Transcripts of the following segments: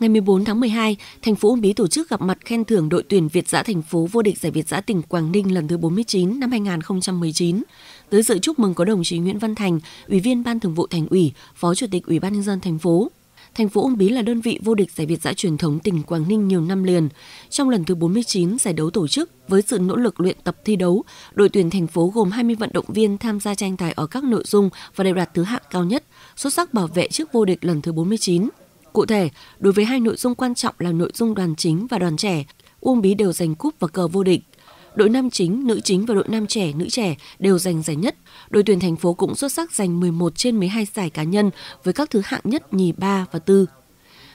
Ngày 14 tháng 12, thành phố Uông Bí tổ chức gặp mặt khen thưởng đội tuyển Việt giã thành phố vô địch giải Việt giã tỉnh Quảng Ninh lần thứ 49 năm 2019. Tới dự chúc mừng có đồng chí Nguyễn Văn Thành, Ủy viên Ban Thường vụ Thành ủy, Phó Chủ tịch Ủy ban nhân dân thành phố. Thành phố Uông Bí là đơn vị vô địch giải Việt giã truyền thống tỉnh Quảng Ninh nhiều năm liền. Trong lần thứ 49 giải đấu tổ chức, với sự nỗ lực luyện tập thi đấu, đội tuyển thành phố gồm 20 vận động viên tham gia tranh tài ở các nội dung và đều đạt thứ hạng cao nhất, xuất sắc bảo vệ chức vô địch lần thứ 49. Cụ thể, đối với hai nội dung quan trọng là nội dung đoàn chính và đoàn trẻ, Uông Bí đều giành cúp và cờ vô địch. Đội nam chính, nữ chính và đội nam trẻ, nữ trẻ đều giành giải nhất. Đội tuyển thành phố cũng xuất sắc giành 11 trên 12 giải cá nhân với các thứ hạng nhất, nhì 3 và 4.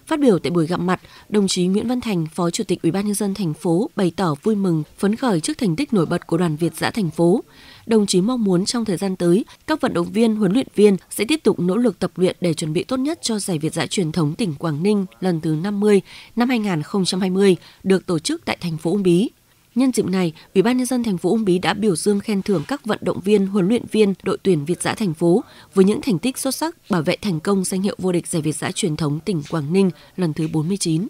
Phát biểu tại buổi gặp mặt, đồng chí Nguyễn Văn Thành, Phó Chủ tịch Ủy ban nhân dân thành phố bày tỏ vui mừng, phấn khởi trước thành tích nổi bật của đoàn Việt giã thành phố. Đồng chí mong muốn trong thời gian tới, các vận động viên, huấn luyện viên sẽ tiếp tục nỗ lực tập luyện để chuẩn bị tốt nhất cho giải Việt giã truyền thống tỉnh Quảng Ninh lần thứ 50 năm 2020 được tổ chức tại thành phố Uông Bí. Nhân dịp này, Ủy ban nhân dân thành phố Uông Bí đã biểu dương khen thưởng các vận động viên, huấn luyện viên đội tuyển Việt Giã thành phố với những thành tích xuất sắc bảo vệ thành công danh hiệu vô địch giải Việt Giã truyền thống tỉnh Quảng Ninh lần thứ 49.